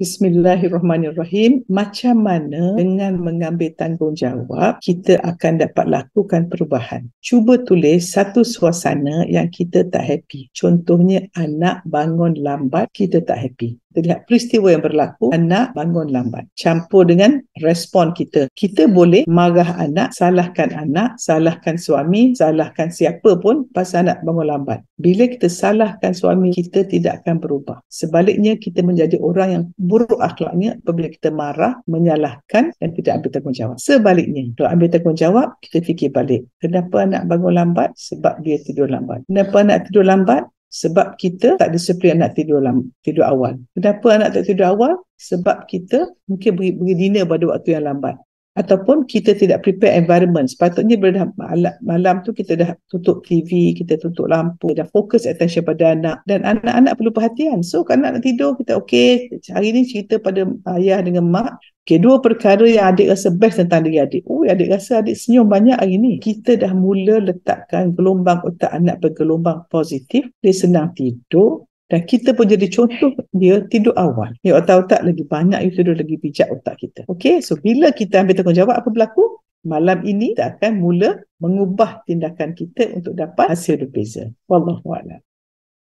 Bismillahirrahmanirrahim. Macam mana dengan mengambil tanggungjawab kita akan dapat lakukan perubahan? Cuba tulis satu suasana yang kita tak happy. Contohnya anak bangun lambat, kita tak happy kita lihat peristiwa yang berlaku anak bangun lambat campur dengan respon kita kita boleh marah anak salahkan anak salahkan suami salahkan siapa pun pasal anak bangun lambat bila kita salahkan suami kita tidak akan berubah sebaliknya kita menjadi orang yang buruk akhlaknya apabila kita marah menyalahkan dan tidak ambil tanggungjawab sebaliknya kalau ambil tanggungjawab kita fikir balik kenapa anak bangun lambat sebab dia tidur lambat kenapa anak tidur lambat sebab kita tak disiplin anak tidur lama, tidur awal. Kenapa anak tak tidur awal? Sebab kita mungkin beri, beri dinner pada waktu yang lambat ataupun kita tidak prepare environment sepatutnya berada, malam, malam tu kita dah tutup TV kita tutup lampu dah fokus attention pada anak dan anak-anak perlu perhatian so kalau anak nak tidur kita okey hari ni cerita pada ayah dengan mak Okay, dua perkara yang adik rasa best tentang diri adik. Oh, adik rasa adik senyum banyak hari ni. Kita dah mula letakkan gelombang otak anak bergelombang positif. Dia senang tidur. Dan kita pun jadi contoh dia tidur awal. Ya otak-otak lagi banyak, you tidur lagi bijak otak kita. Okey, so bila kita ambil tanggungjawab apa berlaku? Malam ini kita akan mula mengubah tindakan kita untuk dapat hasil berbeza. Wallahualam.